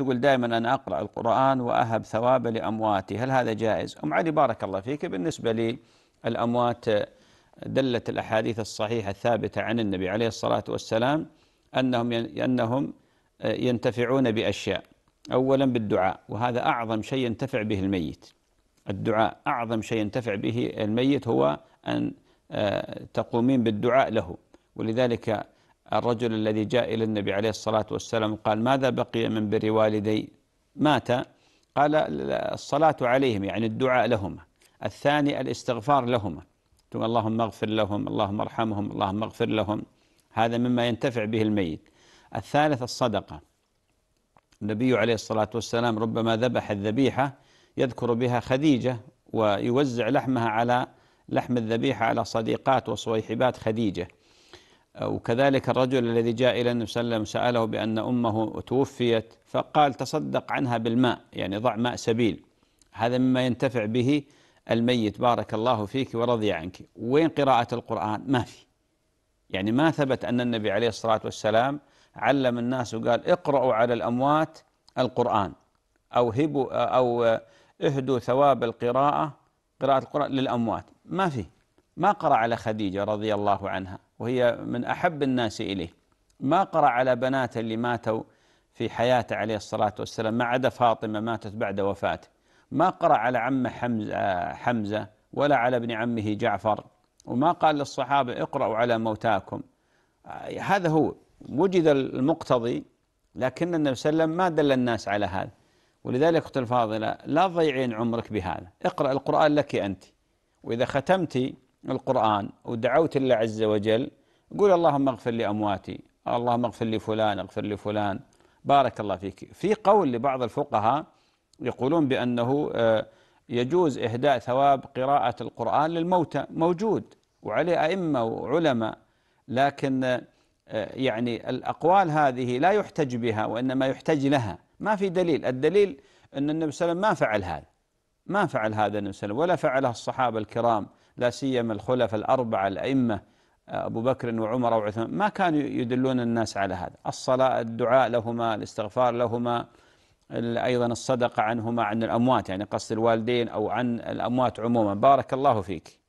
تقول دائما أنا أقرأ القرآن وأهب ثوابه لأمواتي هل هذا جائز؟ أم علي بارك الله فيك بالنسبة للأموات دلت الأحاديث الصحيحة الثابتة عن النبي عليه الصلاة والسلام أنهم أنهم آه، ينتفعون بأشياء أولا بالدعاء وهذا أعظم شيء ينتفع به الميت الدعاء أعظم شيء ينتفع به الميت هو أن آه، تقومين بالدعاء له ولذلك الرجل الذي جاء إلى النبي عليه الصلاة والسلام قال ماذا بقي من بر والدي مات قال الصلاة عليهم يعني الدعاء لهما الثاني الاستغفار لهما اللهم اغفر لهم اللهم ارحمهم اللهم اغفر لهم هذا مما ينتفع به الميت الثالث الصدقة النبي عليه الصلاة والسلام ربما ذبح الذبيحة يذكر بها خديجة ويوزع لحمها على لحم الذبيحة على صديقات وصويحبات خديجة وكذلك الرجل الذي جاء إلى النبي صلى الله عليه وسلم سأله بأن أمه توفيت فقال تصدق عنها بالماء يعني ضع ماء سبيل هذا مما ينتفع به الميت بارك الله فيك ورضي عنك وين قراءة القرآن ما في يعني ما ثبت أن النبي عليه الصلاة والسلام علم الناس وقال اقرأوا على الأموات القرآن أو هبوا أو اهدوا ثواب القراءة قراءة القرآن للأموات ما في ما قرأ على خديجة رضي الله عنها وهي من أحب الناس إليه ما قرأ على بناته اللي ماتوا في حياته عليه الصلاة والسلام ما عدا فاطمة ماتت بعد وفاته ما قرأ على عمه حمزة, حمزة ولا على ابن عمه جعفر وما قال للصحابة اقرأوا على موتاكم هذا هو وجد المقتضي لكن النبي صلى الله عليه وسلم ما دل الناس على هذا ولذلك اختي الفاضلة لا تضيعين عمرك بهذا اقرأ القرآن لك أنت وإذا ختمتي القرآن ودعوت الله عز وجل قول اللهم اغفر لأمواتي اللهم اغفر لفلان اغفر لفلان بارك الله فيك في قول لبعض الفقهاء يقولون بأنه آه، يجوز إهداء ثواب قراءة القرآن للموتى موجود وعليه أئمة وعلماء لكن آه، يعني الأقوال هذه لا يحتج بها وإنما يحتج لها ما في دليل الدليل أن النبي صلى الله عليه وسلم ما فعل هذا ما فعل هذا النبي صلى الله عليه وسلم ولا فعله الصحابة الكرام لا سيما الخلفاء الأربعة الأئمة آه، أبو بكر وعمر وعثمان ما كانوا يدلون الناس على هذا الصلاة الدعاء لهما الاستغفار لهما أيضا الصدقة عنهما عن الأموات يعني قصد الوالدين أو عن الأموات عموما بارك الله فيك